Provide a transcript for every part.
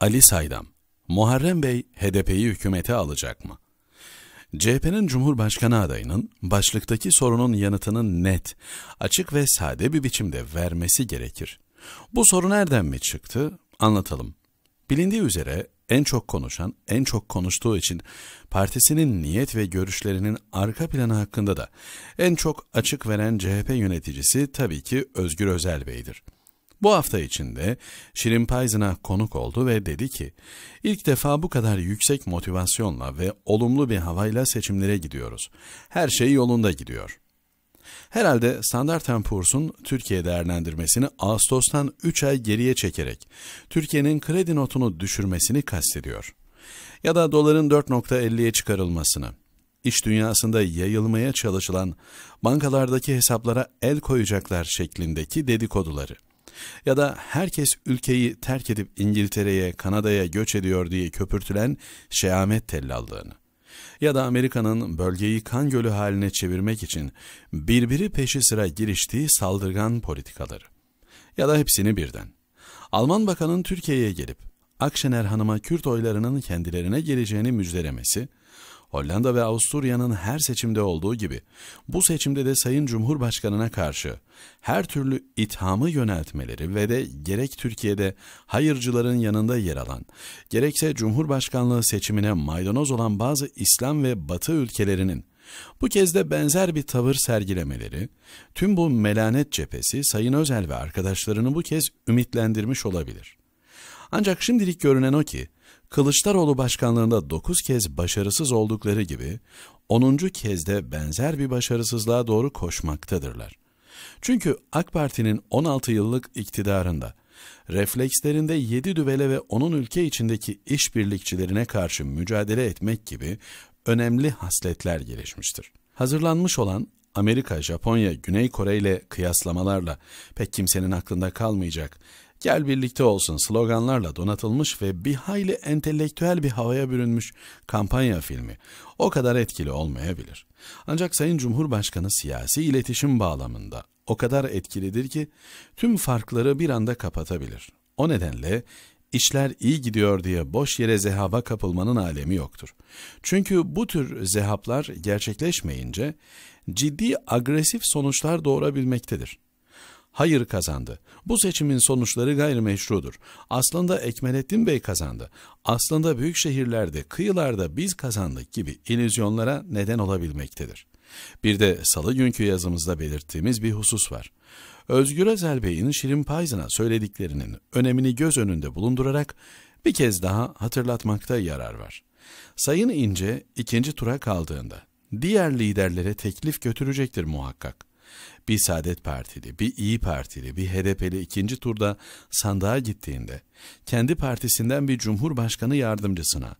Ali Saydam, Muharrem Bey HDP'yi hükümete alacak mı? CHP'nin Cumhurbaşkanı adayının başlıktaki sorunun yanıtının net, açık ve sade bir biçimde vermesi gerekir. Bu soru nereden mi çıktı? Anlatalım. Bilindiği üzere en çok konuşan, en çok konuştuğu için partisinin niyet ve görüşlerinin arka planı hakkında da en çok açık veren CHP yöneticisi tabii ki Özgür Özel Bey'dir. Bu hafta içinde Şirin Payzın'a konuk oldu ve dedi ki, ilk defa bu kadar yüksek motivasyonla ve olumlu bir havayla seçimlere gidiyoruz. Her şey yolunda gidiyor. Herhalde Standard Poor's'un Türkiye değerlendirmesini Ağustos'tan 3 ay geriye çekerek Türkiye'nin kredi notunu düşürmesini kastediyor. Ya da doların 4.50'ye çıkarılmasını iş dünyasında yayılmaya çalışılan bankalardaki hesaplara el koyacaklar şeklindeki dedikoduları ya da herkes ülkeyi terk edip İngiltere'ye, Kanada'ya göç ediyor diye köpürtülen şehamet tellallığını ya da Amerika'nın bölgeyi kan gölü haline çevirmek için birbiri peşi sıra giriştiği saldırgan politikaları ya da hepsini birden. Alman bakanın Türkiye'ye gelip Akşener Hanım'a Kürt oylarının kendilerine geleceğini müjdelemesi, Hollanda ve Avusturya'nın her seçimde olduğu gibi bu seçimde de Sayın Cumhurbaşkanı'na karşı her türlü ithamı yöneltmeleri ve de gerek Türkiye'de hayırcıların yanında yer alan, gerekse Cumhurbaşkanlığı seçimine maydanoz olan bazı İslam ve Batı ülkelerinin bu kez de benzer bir tavır sergilemeleri, tüm bu melanet cephesi Sayın Özel ve arkadaşlarını bu kez ümitlendirmiş olabilir. Ancak şimdilik görünen o ki, Kılıçdaroğlu başkanlığında 9 kez başarısız oldukları gibi 10. kez de benzer bir başarısızlığa doğru koşmaktadırlar. Çünkü AK Parti'nin 16 yıllık iktidarında reflekslerinde 7 düvele ve onun ülke içindeki işbirlikçilerine karşı mücadele etmek gibi önemli hasletler gelişmiştir. Hazırlanmış olan Amerika, Japonya, Güney Kore ile kıyaslamalarla pek kimsenin aklında kalmayacak gel birlikte olsun sloganlarla donatılmış ve bir hayli entelektüel bir havaya bürünmüş kampanya filmi o kadar etkili olmayabilir. Ancak Sayın Cumhurbaşkanı siyasi iletişim bağlamında o kadar etkilidir ki tüm farkları bir anda kapatabilir. O nedenle işler iyi gidiyor diye boş yere zehaba kapılmanın alemi yoktur. Çünkü bu tür zehaplar gerçekleşmeyince ciddi agresif sonuçlar doğurabilmektedir hayır kazandı. Bu seçimin sonuçları gayrimeşrudur. Aslında Ekmelettin Bey kazandı. Aslında büyük şehirlerde, kıyılarda biz kazandık gibi ilüzyonlara neden olabilmektedir. Bir de salı günkü yazımızda belirttiğimiz bir husus var. Özgür Özel Bey'in Şirin Payzın'a söylediklerinin önemini göz önünde bulundurarak bir kez daha hatırlatmakta yarar var. Sayın İnce ikinci tura kaldığında diğer liderlere teklif götürecektir muhakkak bir Saadet Partili, bir İyi Partili, bir HDP'li ikinci turda sandığa gittiğinde kendi partisinden bir cumhurbaşkanı yardımcısına,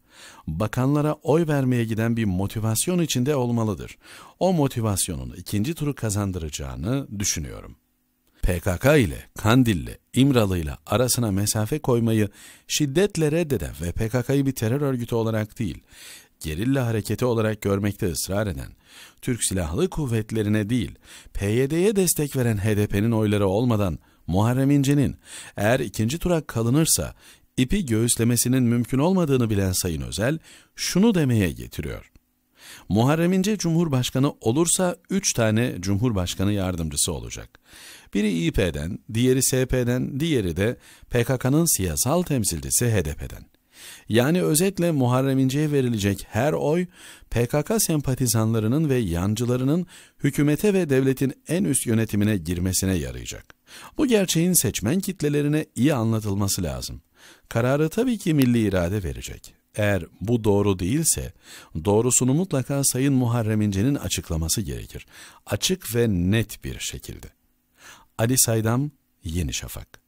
bakanlara oy vermeye giden bir motivasyon içinde olmalıdır. O motivasyonun ikinci turu kazandıracağını düşünüyorum. PKK ile, Kandilli, İmralı ile arasına mesafe koymayı şiddetle reddeden ve PKK'yı bir terör örgütü olarak değil, gerilla hareketi olarak görmekte ısrar eden, Türk Silahlı Kuvvetlerine değil, PYD'ye destek veren HDP'nin oyları olmadan Muharrem İnce'nin eğer ikinci turak kalınırsa ipi göğüslemesinin mümkün olmadığını bilen Sayın Özel şunu demeye getiriyor. Muharrem İnce Cumhurbaşkanı olursa üç tane Cumhurbaşkanı yardımcısı olacak. Biri İP'den, diğeri SP'den, diğeri de PKK'nın siyasal temsilcisi HDP'den. Yani özetle Muharrem İnce'ye verilecek her oy PKK sempatizanlarının ve yancılarının hükümete ve devletin en üst yönetimine girmesine yarayacak. Bu gerçeğin seçmen kitlelerine iyi anlatılması lazım. Kararı tabii ki milli irade verecek. Eğer bu doğru değilse doğrusunu mutlaka Sayın Muharrem İnce'nin açıklaması gerekir. Açık ve net bir şekilde. Ali Saydam, Yeni Şafak